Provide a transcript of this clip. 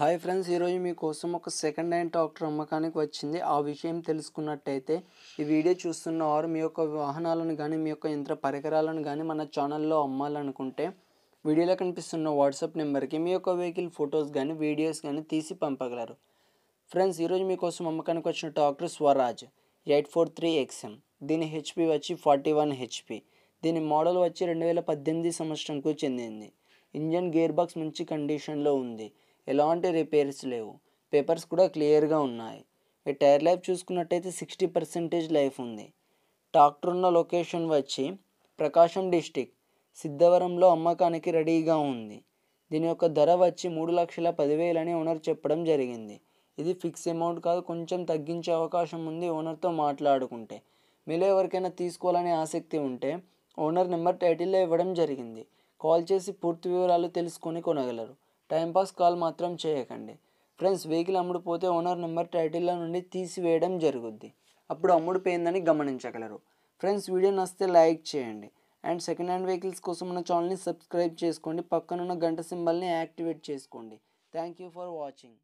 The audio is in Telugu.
హాయ్ ఫ్రెండ్స్ ఈరోజు మీకోసం ఒక సెకండ్ హ్యాండ్ ట్రాక్టర్ అమ్మకానికి వచ్చింది ఆ విషయం తెలుసుకున్నట్టయితే ఈ వీడియో చూస్తున్న వారు మీ యొక్క వాహనాలను కానీ మీ యొక్క యంత్ర పరికరాలను కానీ మన ఛానల్లో అమ్మాలనుకుంటే వీడియోలో కనిపిస్తున్న వాట్సాప్ నెంబర్కి మీ యొక్క వెహికల్ ఫొటోస్ కానీ వీడియోస్ కానీ తీసి పంపగలరు ఫ్రెండ్స్ ఈరోజు మీకోసం అమ్మకానికి వచ్చిన tractor Swaraj eight four three XM దీని హెచ్పి వచ్చి ఫార్టీ వన్ హెచ్పి దీని మోడల్ వచ్చి రెండు వేల పద్దెనిమిది సంవత్సరంకు చెందింది ఇంజన్ గేర్ బాక్స్ మంచి కండిషన్లో ఉంది ఎలాంటి రిపేర్స్ లేవు పేపర్స్ కూడా క్లియర్గా ఉన్నాయి ఈ టైర్ లైఫ్ చూసుకున్నట్టయితే సిక్స్టీ పర్సెంటేజ్ లైఫ్ ఉంది ట్రాక్టర్ ఉన్న లొకేషన్ వచ్చి ప్రకాశం డిస్టిక్ సిద్ధవరంలో అమ్మకానికి రెడీగా ఉంది దీని యొక్క ధర వచ్చి మూడు లక్షల పదివేలని ఓనర్ చెప్పడం జరిగింది ఇది ఫిక్స్ అమౌంట్ కాదు కొంచెం తగ్గించే అవకాశం ఉంది ఓనర్తో మాట్లాడుకుంటే మీలో ఎవరికైనా తీసుకోవాలనే ఆసక్తి ఉంటే ఓనర్ నెంబర్ టైటిల్లో ఇవ్వడం జరిగింది కాల్ చేసి పూర్తి వివరాలు తెలుసుకొని కొనగలరు టైంపాస్ కాల్ మాత్రం చేయకండి ఫ్రెండ్స్ వెహికల్ అమ్ముడుపోతే ఓనర్ నెంబర్ టైటిల్లో నుండి తీసివేయడం జరుగుద్ది అప్పుడు అమ్ముడుపోయిందని గమనించగలరు ఫ్రెండ్స్ వీడియో నచ్చితే లైక్ చేయండి అండ్ సెకండ్ హ్యాండ్ వెహికల్స్ కోసం ఉన్న ఛానల్ని సబ్స్క్రైబ్ చేసుకోండి పక్కనున్న గంట సింబల్ని యాక్టివేట్ చేసుకోండి థ్యాంక్ యూ ఫర్ వాచింగ్